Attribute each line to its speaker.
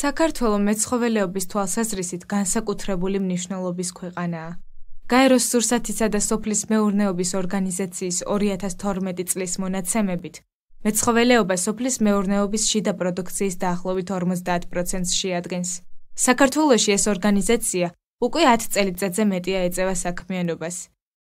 Speaker 1: საქართველო მეცხოველეობის თვალსაზრისით განსაკუთრებული მნიშვნელობის ქვეყანაა. გაეროს სურსათისა და სოფლის მეურნეობის ორგანიზაციის 2012 წლის მონაცემებით, მეცხოველეობა სოფლის მეურნეობის შიდა პროდუქციის დაახლოებით 50%-ს შეადგენს. საქართველოში ეს ორგანიზაცია უკვე 10 წელიწადზე მეტია ეწევა საქმიანობას.